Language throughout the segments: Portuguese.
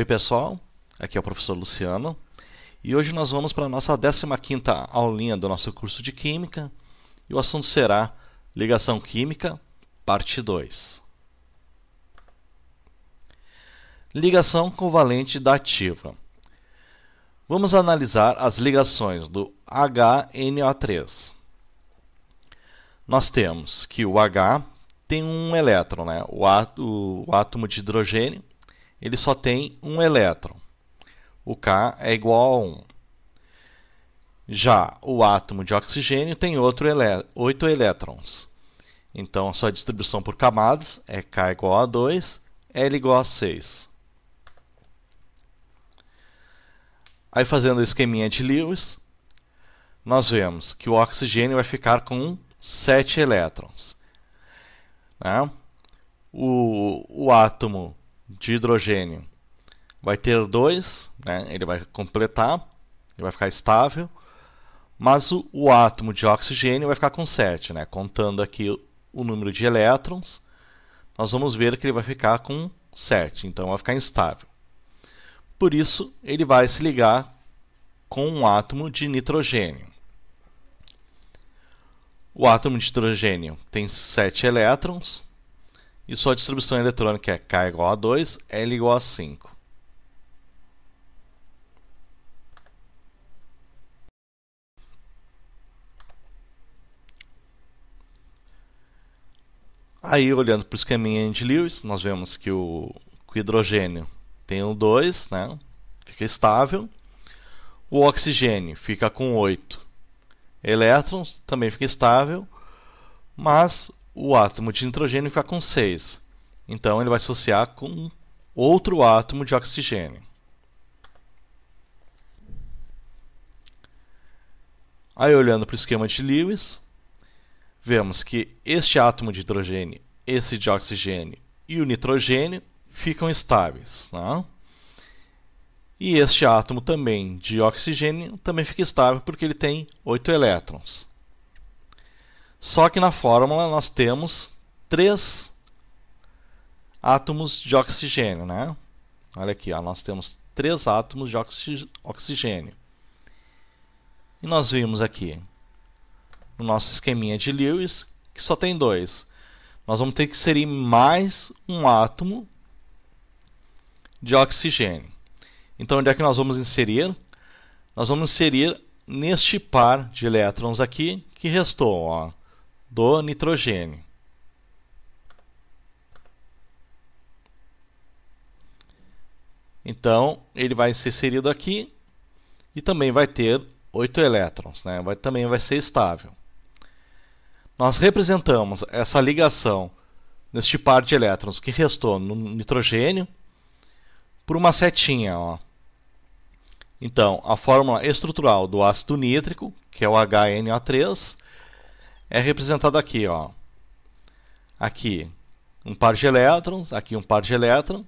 Oi pessoal, aqui é o professor Luciano e hoje nós vamos para a nossa 15ª aulinha do nosso curso de Química e o assunto será Ligação Química, parte 2. Ligação covalente da ativa. Vamos analisar as ligações do HNO3. Nós temos que o H tem um elétron, né? o átomo de hidrogênio, ele só tem um elétron. O K é igual a 1. Já o átomo de oxigênio tem outro elé 8 elétrons. Então, a sua distribuição por camadas é K igual a 2, L igual a 6. Aí, fazendo o esqueminha de Lewis, nós vemos que o oxigênio vai ficar com 7 elétrons. Né? O, o átomo de hidrogênio. Vai ter dois, né? ele vai completar, ele vai ficar estável, mas o, o átomo de oxigênio vai ficar com 7, né? contando aqui o, o número de elétrons, nós vamos ver que ele vai ficar com 7, então vai ficar instável. Por isso, ele vai se ligar com um átomo de nitrogênio. O átomo de hidrogênio tem 7 elétrons, e sua distribuição eletrônica é K igual a 2, L igual a 5. Aí, olhando para o esqueminha de Lewis, nós vemos que o, que o hidrogênio tem um 2, né? fica estável. O oxigênio fica com 8 elétrons, também fica estável. Mas o átomo de nitrogênio ficar com 6. Então ele vai associar com outro átomo de oxigênio. Aí olhando para o esquema de Lewis, vemos que este átomo de hidrogênio, esse de oxigênio e o nitrogênio ficam estáveis. Não? Né? E este átomo também de oxigênio também fica estável porque ele tem 8 elétrons. Só que na fórmula nós temos três átomos de oxigênio, né? Olha aqui, ó, nós temos três átomos de oxigênio. E nós vimos aqui no nosso esqueminha de Lewis que só tem dois. Nós vamos ter que inserir mais um átomo de oxigênio. Então, onde é que nós vamos inserir? Nós vamos inserir neste par de elétrons aqui que restou. Ó do nitrogênio. Então, ele vai ser inserido aqui e também vai ter 8 elétrons, né? vai, também vai ser estável. Nós representamos essa ligação neste par de elétrons que restou no nitrogênio por uma setinha. Ó. Então, a fórmula estrutural do ácido nítrico, que é o HNO3, é representado aqui, ó. Aqui um par de elétrons, aqui um par de elétrons,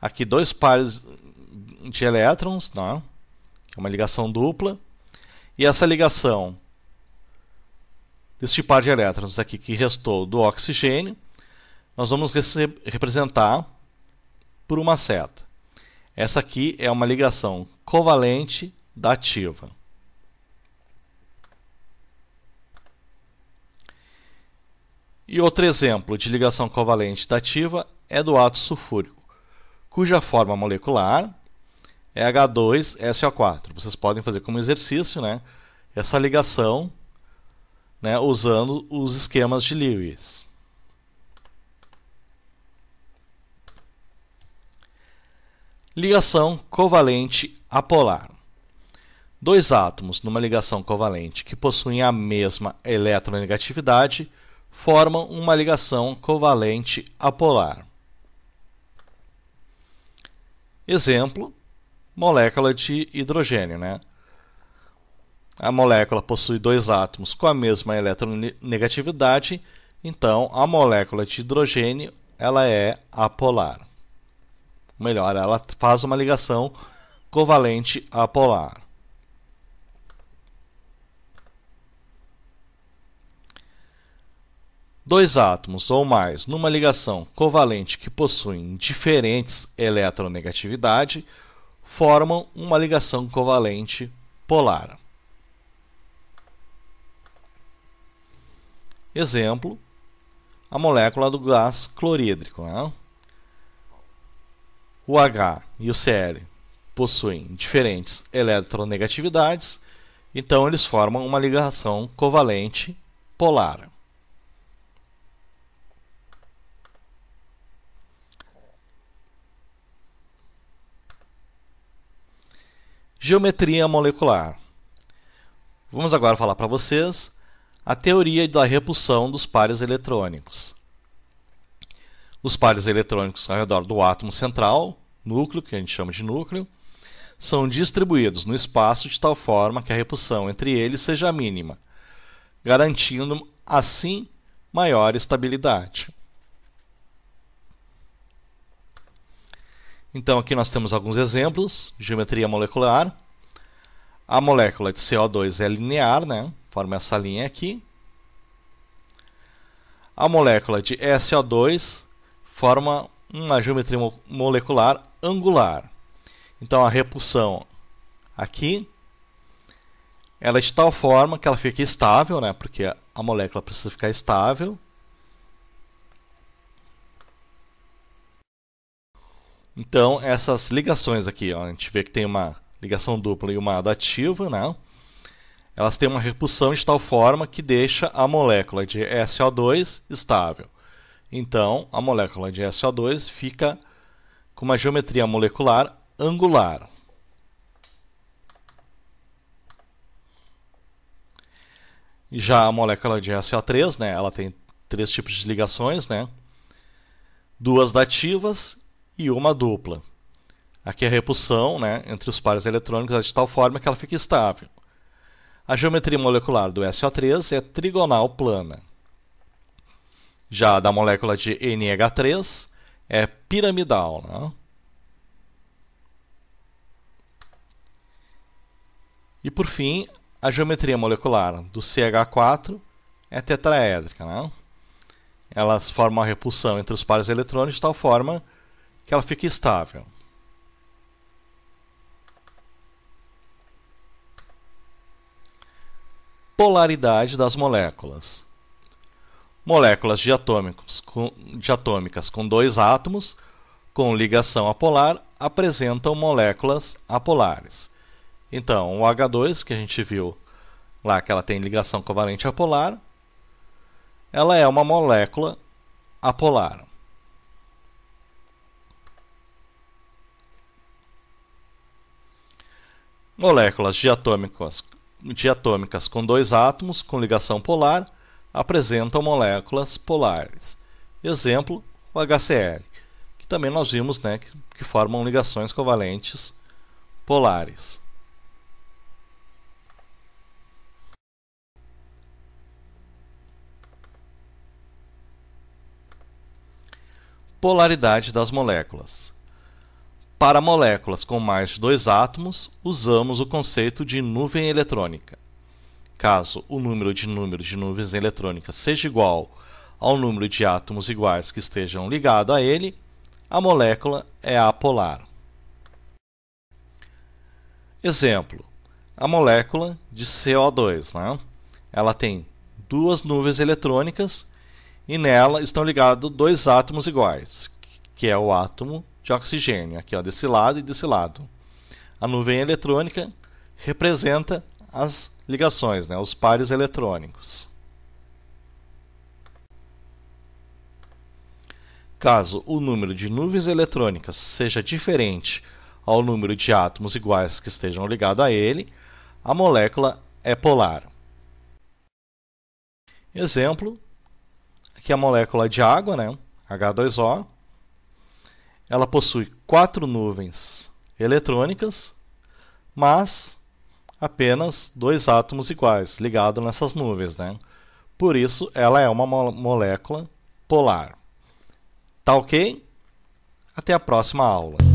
aqui dois pares de elétrons, né? uma ligação dupla, e essa ligação deste par de elétrons aqui que restou do oxigênio, nós vamos representar por uma seta. Essa aqui é uma ligação covalente da ativa. E outro exemplo de ligação covalente dativa é do ácido sulfúrico, cuja forma molecular é H2SO4. Vocês podem fazer como exercício né, essa ligação né, usando os esquemas de Lewis. Ligação covalente apolar. Dois átomos numa ligação covalente que possuem a mesma eletronegatividade formam uma ligação covalente apolar. Exemplo: molécula de hidrogênio. Né? A molécula possui dois átomos com a mesma eletronegatividade, então a molécula de hidrogênio ela é apolar. Melhor, ela faz uma ligação covalente apolar. Dois átomos ou mais numa ligação covalente que possuem diferentes eletronegatividade formam uma ligação covalente polar. Exemplo: a molécula do gás clorídrico. Né? O H e o Cl possuem diferentes eletronegatividades, então eles formam uma ligação covalente polar. Geometria molecular. Vamos agora falar para vocês a teoria da repulsão dos pares eletrônicos. Os pares eletrônicos ao redor do átomo central, núcleo, que a gente chama de núcleo, são distribuídos no espaço de tal forma que a repulsão entre eles seja mínima, garantindo assim maior estabilidade. Então aqui nós temos alguns exemplos, geometria molecular. A molécula de CO2 é linear, né? Forma essa linha aqui. A molécula de SO2 forma uma geometria molecular angular. Então a repulsão aqui ela é de tal forma que ela fica estável, né? Porque a molécula precisa ficar estável. Então, essas ligações aqui, ó, a gente vê que tem uma ligação dupla e uma adativa, né? Elas têm uma repulsão de tal forma que deixa a molécula de SO2 estável. Então, a molécula de SO2 fica com uma geometria molecular angular. Já a molécula de SO3, né, ela tem três tipos de ligações, né? Duas dativas e uma dupla. Aqui a repulsão né, entre os pares eletrônicos é de tal forma que ela fica estável. A geometria molecular do SO3 é trigonal plana. Já da molécula de NH3 é piramidal. Né? E por fim, a geometria molecular do CH4 é tetraédrica. Né? Elas formam a repulsão entre os pares eletrônicos de tal forma que ela fique estável. Polaridade das moléculas. Moléculas diatômicos com, diatômicas com dois átomos com ligação apolar apresentam moléculas apolares. Então, o H2 que a gente viu lá que ela tem ligação covalente apolar, ela é uma molécula apolar. Moléculas diatômicas, diatômicas com dois átomos com ligação polar apresentam moléculas polares. Exemplo, o HCl, que também nós vimos né, que, que formam ligações covalentes polares. Polaridade das moléculas. Para moléculas com mais de dois átomos, usamos o conceito de nuvem eletrônica. Caso o número de números de nuvens eletrônicas seja igual ao número de átomos iguais que estejam ligados a ele, a molécula é apolar. Exemplo: a molécula de CO2, né? Ela tem duas nuvens eletrônicas e nela estão ligados dois átomos iguais, que é o átomo de oxigênio, aqui ó, desse lado e desse lado. A nuvem eletrônica representa as ligações, né, os pares eletrônicos. Caso o número de nuvens eletrônicas seja diferente ao número de átomos iguais que estejam ligados a ele, a molécula é polar. Exemplo, aqui a molécula de água, né? H2O, ela possui quatro nuvens eletrônicas, mas apenas dois átomos iguais ligados nessas nuvens, né? Por isso, ela é uma mo molécula polar. Tá ok? Até a próxima aula.